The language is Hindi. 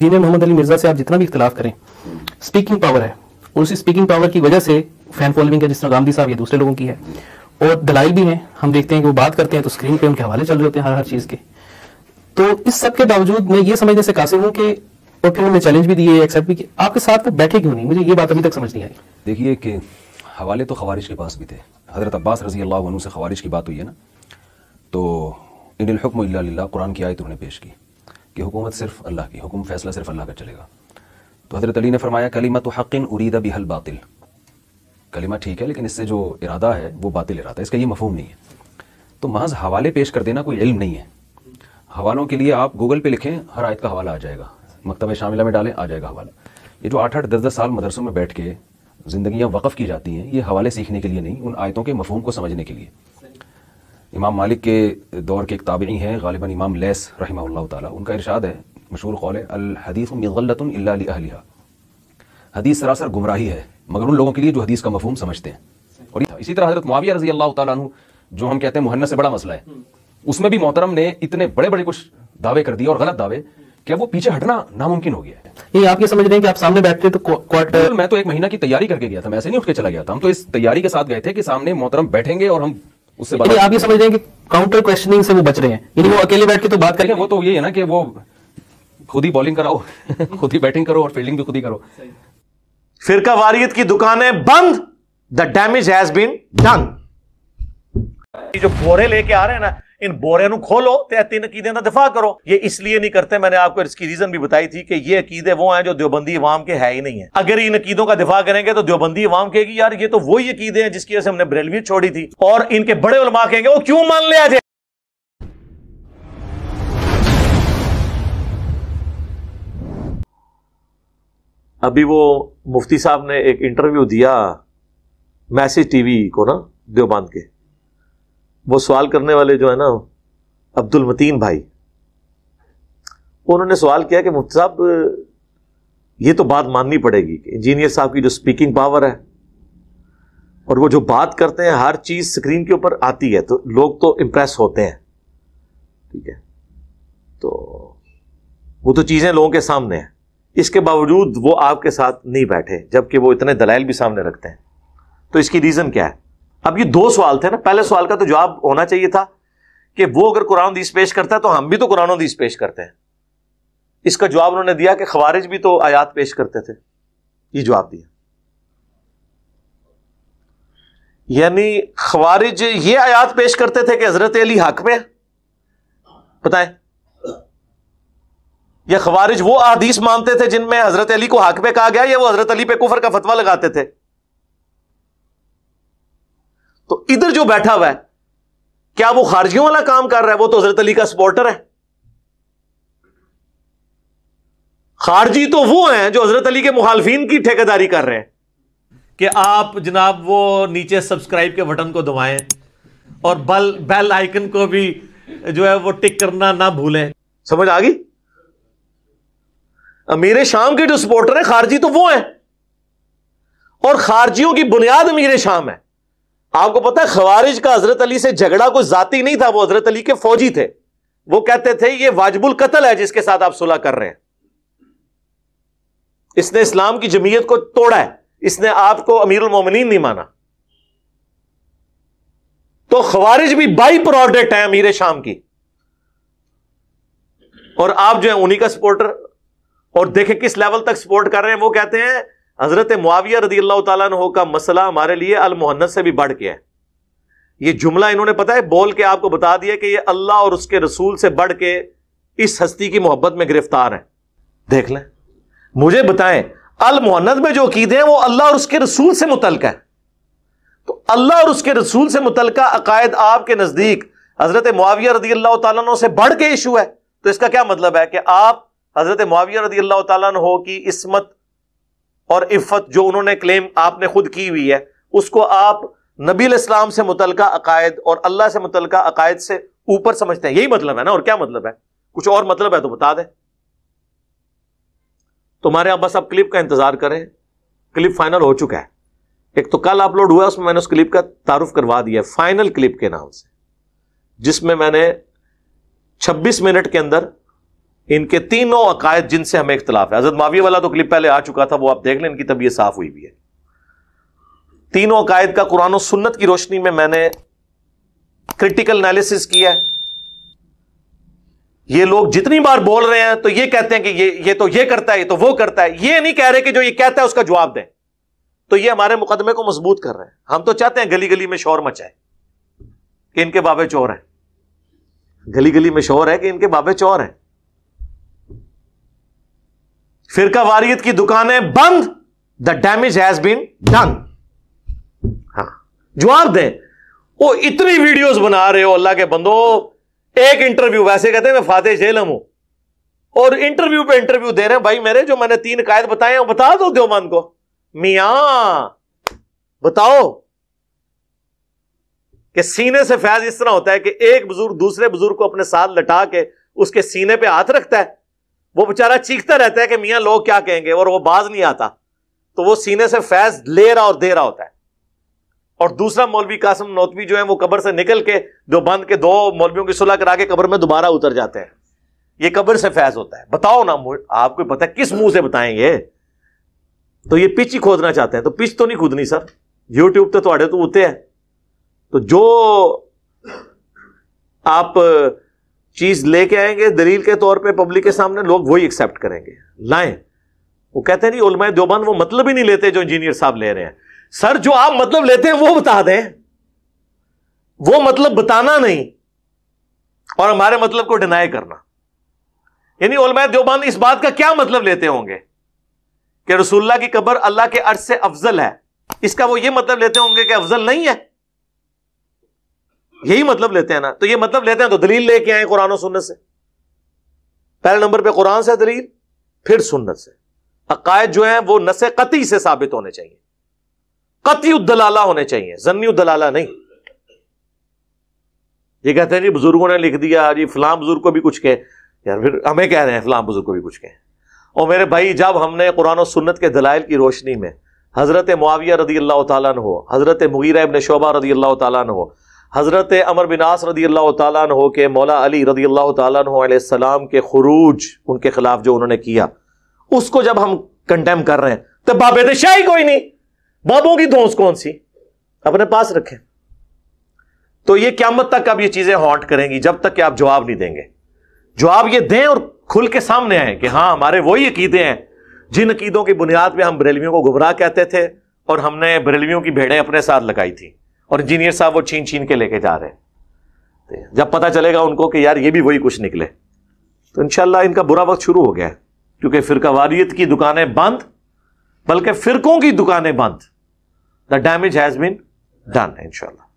जीने मोहम्मद अली मिर्जा से आप जितना भी इख्तलाफ करें स्पीकिंग पावर है और उस स्पीकिंग पावर की वजह से फैन फॉलोइंग है जिस तरह गांधी साहब ये दूसरे लोगों की है और दलाई भी है हम देखते हैं कि वो बात करते हैं तो स्क्रीन पे उनके हवाले चल रहे होते हैं हर हर चीज़ के तो इस सब के बावजूद मैं ये समझने से कासिम हूँ कि और फिर उन्होंने चैलेंज भी दिए एक्सेप्ट भी किया आपके साथ वो बैठे क्यों नहीं मुझे ये बात अभी तक समझ नहीं आई देखिए कि हवाले तो खवारिश के पास भी थे हज़रत अब्बास रजी अल्लाह से खवारिश की बात हुई है ना तो इन कुरान की आयत उन्होंने पेश की कि हुकूमत सिर्फ अल्लाह की हुक्म फैसला सिर्फ अल्लाह का चलेगा तो हज़रत अली ने फरमाया कलीमा तो हक़िन उरीदा बिहल बातिल कलीमा ठीक है लेकिन इससे जो इरादा है वो बातिल इरादा है इसका ये मफहूम नहीं है तो महज हवाले पेश कर देना कोई इल्म नहीं है हवालों के लिए आप गूगल पे लिखें हर आयत का हवाला आ जाएगा मकतब शामिला में डालें आ जाएगा हवाला ये जो आठ आठ दस दस साल मदरसों में बैठ के ज़िंदगियाँ वक़फ़ की जाती हैं ये हवाले सीखने के लिए नहीं उन आयतों के मफहम को समझने के लिए इमाम मालिक के दौर के एक ताबी हैं गालिबा इमाम लेस रही ताला उनका इरशाद है मशहूर कौल है हदीस सरासर गुमराही है मगर उन लोगों के लिए जो हदीस का मफहम समझते हैं और इसी तरह हजरत मुआविया रजी अल्लाह तु जो हम कहते हैं मुहन्न से बड़ा मसला है उसमें भी मोहतरम ने इतने बड़े बड़े कुछ दावे कर दिए और गलत दावे कि वो पीछे हटना नामुमकिन हो गया ये आप ये समझ रहे हैं कि आप सामने बैठते तो क्वार्टर मैं तो एक महीना की तैयारी करके गया था मैं ऐसे नहीं उठ के चला गया था हम तो इस तैयारी के साथ गए थे कि सामने मोहतरम बैठेंगे और हम उससे बात आप ये समझ रहे हैं कि काउंटर क्वेश्चनिंग से वो बच रहे हैं यानी वो अकेले बैठ के तो बात करेंगे वो तो ये है ना कि वो खुद ही बॉलिंग कराओ खुद ही बैटिंग करो और फील्डिंग भी खुद ही करो फिर वारियत की दुकानें बंद the damage has been done जो बोरे लेके आ रहे हैं ना इन बोरे खोलो तो तीन अकीदे का दफा करो ये इसलिए नहीं करते मैंने आपको इसकी रीजन भी बताई थी कि ये अकीदे वो हैं जो देवबंदी अवाम के है ही नहीं है अगर इन अकीदों का दिफा करेंगे तो देवबंदी अवाम कहेगी यार ये तो वही अकीदे हैं जिसकी वजह से हमने बरेलवी छोड़ी थी और इनके बड़े उलमा कहेंगे वो क्यों मान लिया जाए अभी वो मुफ्ती साहब ने एक इंटरव्यू दिया मैसेज टीवी को ना देवबंद के वो सवाल करने वाले जो है ना अब्दुल मतीन भाई उन्होंने सवाल किया कि मुफ्ती साहब ये तो बात माननी पड़ेगी कि इंजीनियर साहब की जो स्पीकिंग पावर है और वो जो बात करते हैं हर चीज स्क्रीन के ऊपर आती है तो लोग तो इंप्रेस होते हैं ठीक है तो वो तो चीजें लोगों के सामने हैं इसके बावजूद वो आपके साथ नहीं बैठे जबकि वो इतने दलाइल भी सामने रखते हैं तो इसकी रीजन क्या है अब ये दो सवाल थे ना पहले सवाल का तो जवाब होना चाहिए था कि वो अगर कुरान दीस पेश करता है तो हम भी तो कुरान दीस पेश करते हैं इसका जवाब उन्होंने दिया कि खवारिज भी तो आयात पेश करते थे ये जवाब दिया यानी खवारिज ये आयात पेश करते थे कि हजरत अली हक में बताए या खवारिज वो आदीश मानते थे जिनमें हजरत अली को हक में कहा गया या वो हजरत अली पे कुफर का फतवा लगाते थे जो बैठा हुआ है क्या वो खारजियों वाला काम कर रहा है वो तो हजरत अली का सपोर्टर है खारजी तो वो हैं जो हजरत अली के मुखालफिन की ठेकेदारी कर रहे हैं कि आप जनाब वो नीचे सब्सक्राइब के बटन को दबाएं और बल बेल आइकन को भी जो है वो टिक करना ना भूलें समझ आ गई अमीर शाम के जो सपोर्टर हैं खारजी तो वो हैं और खारजियों की बुनियाद अमीर शाम है आपको पता है खवारिज का हजरत अली से झगड़ा कोई जाति नहीं था वो हजरत अली के फौजी थे वो कहते थे ये वाजबुल कत्ल है जिसके साथ आप सुलह कर रहे हैं इसने इस्लाम की जमीयत को तोड़ा है इसने आपको अमीर उलमोमिन नहीं माना तो खवारिज भी बाई प्रोडक्ट है अमीर शाम की और आप जो है उन्हीं का सपोर्टर और देखें किस लेवल तक सपोर्ट कर रहे हैं वो कहते हैं हज़रत मुआविया रदी अल्लाह तु का मसला हमारे लिए अलमहन्नत से भी बढ़ के है ये जुमला इन्होंने पता है बोल के आपको बता दिया कि ये अल्लाह और उसके रसूल से बढ़ के इस हस्ती की मोहब्बत में गिरफ्तार है देख लें मुझे बताएं अलमहन्नत में जो अकीदे हैं वो अल्लाह और उसके रसूल से मुतल है तो अल्लाह और उसके रसूल से मुतलका अकायद आपके नज़दीक हज़रत मुआविया रदी अल्लाह तु से बढ़ के इशू है तो इसका क्या मतलब है कि आप हज़रत मुआविया रदी अल्लाह तु की इसमत और इफ़त जो उन्होंने क्लेम आपने खुद की हुई है उसको आप नबी इस्लाम से मुतल अकायद और अल्लाह से मुतल अकायद से ऊपर समझते हैं यही मतलब है ना और क्या मतलब है कुछ और मतलब है तो बता दें तुम्हारे यहां बस अब क्लिप का इंतजार करें क्लिप फाइनल हो चुका है एक तो कल अपलोड हुआ उसमें मैंने उस क्लिप का तारुफ करवा दिया फाइनल क्लिप के नाम से जिसमें मैंने 26 मिनट के अंदर इनके तीनों अकायद जिनसे हमें इख्तलाफ है हजरत माविया वाला तो क्लिप पहले आ चुका था वो आप देख लें इनकी तबीयत साफ हुई भी है तीनों अकायद का कुरान सुन्नत की रोशनी में मैंने क्रिटिकल एनालिसिस किया है ये लोग जितनी बार बोल रहे हैं तो ये कहते हैं कि ये ये तो ये करता है ये तो वो करता है ये नहीं कह रहे कि जो ये कहता है उसका जवाब दें तो ये हमारे मुकदमे को मजबूत कर रहे हैं हम तो चाहते हैं गली गली में शोर मचाए कि इनके बाबे चोर हैं गली गली में शोर है कि इनके बाबे चोर हैं फिरका वारियत की दुकानें बंद the damage has been done हाँ जवाब दें वो इतनी वीडियोस बना रहे हो अल्लाह के बंदो एक इंटरव्यू वैसे कहते हैं मैं फाते झेलम हूं और इंटरव्यू पे इंटरव्यू दे रहे हैं भाई मेरे जो मैंने तीन कायद बताए हैं बता दो देवमान को मिया बताओ कि सीने से फैज इस तरह होता है कि एक बुजुर्ग दूसरे बुजुर्ग को अपने साथ लटा के उसके सीने पे हाथ रखता है वो बेचारा चीखता रहता है कि मियाँ लोग क्या कहेंगे और वो बाज नहीं आता तो वो सीने से फैज ले रहा और दे रहा होता है और दूसरा मौलवी कासम नौतवी जो है वो कब्र से निकल के जो बंद के दो मौलवियों की सुलह करा के कबर में दोबारा उतर जाते हैं ये कबर से फैज होता है बताओ ना आपको पता है किस मुंह से बताएंगे तो ये पिच ही खोदना चाहते हैं तो पिच तो नहीं खोदनी सर यूट्यूब तो थोड़े तो, तो उते हैं तो जो आप चीज लेके आएंगे दलील के तौर पे पब्लिक के सामने लोग वही एक्सेप्ट करेंगे लाएं वो कहते हैं नहीं उलमाए वो मतलब ही नहीं लेते जो इंजीनियर साहब ले रहे हैं सर जो आप मतलब लेते हैं वो बता दें वो मतलब बताना नहीं और हमारे मतलब को डिनाई करना यानी उलमाए दोबान इस बात का क्या मतलब लेते होंगे कि रसुल्ला की कब्र अल्लाह के अर्ज से अफजल है इसका वो ये मतलब लेते होंगे कि अफजल नहीं है यही मतलब लेते हैं ना तो ये मतलब लेते हैं तो दलील लेके आए कुरान और सुन्नत से पहले नंबर पे कुरान से दलील फिर सुन्नत से अकायद जो है वो नस कती से साबित होने चाहिए कती दलाला होने चाहिए जन्नी दलाला नहीं ये कहते हैं जी बुजुर्गों ने लिख दिया जी फलां बुजुर्ग को भी कुछ कहे यार फिर हमें कह रहे हैं फलाम बुजुर्ग को भी कुछ कहे और मेरे भाई जब हमने कुरान और सुन्नत के दलाइल की रोशनी में हज़रत मुआविया रदी अल्लाह तन हो हज़रत मुगीरा इबन शोबा रदी अल्लाह तन हो हज़रत अमर बिनास रदी अल्लाह हो के मौला अली रदी अल्लाह तलाम के खरूज उनके खिलाफ जो उन्होंने किया उसको जब हम कंटेम कर रहे हैं तो बाबे तो शाही कोई नहीं बाबों की धोस कौन सी अपने पास रखें तो ये क्यामत तक अब ये चीज़ें हॉन्ट करेंगी जब तक कि आप जवाब नहीं देंगे जवाब ये दें और खुल के सामने आए कि हाँ हमारे वही अकीदे हैं जिन अकीदों की बुनियाद पर हम बरेलवियों को गुमराह कहते थे और हमने बरेलवियों की भेड़ें अपने साथ लगाई थी और इंजीनियर साहब वो छीन छीन के लेके जा रहे हैं तो जब पता चलेगा उनको कि यार ये भी वही कुछ निकले तो इनशाला इनका बुरा वक्त शुरू हो गया है क्योंकि फिरकावारियत की दुकानें बंद बल्कि फिरकों की दुकानें बंद the damage has been done इनशाला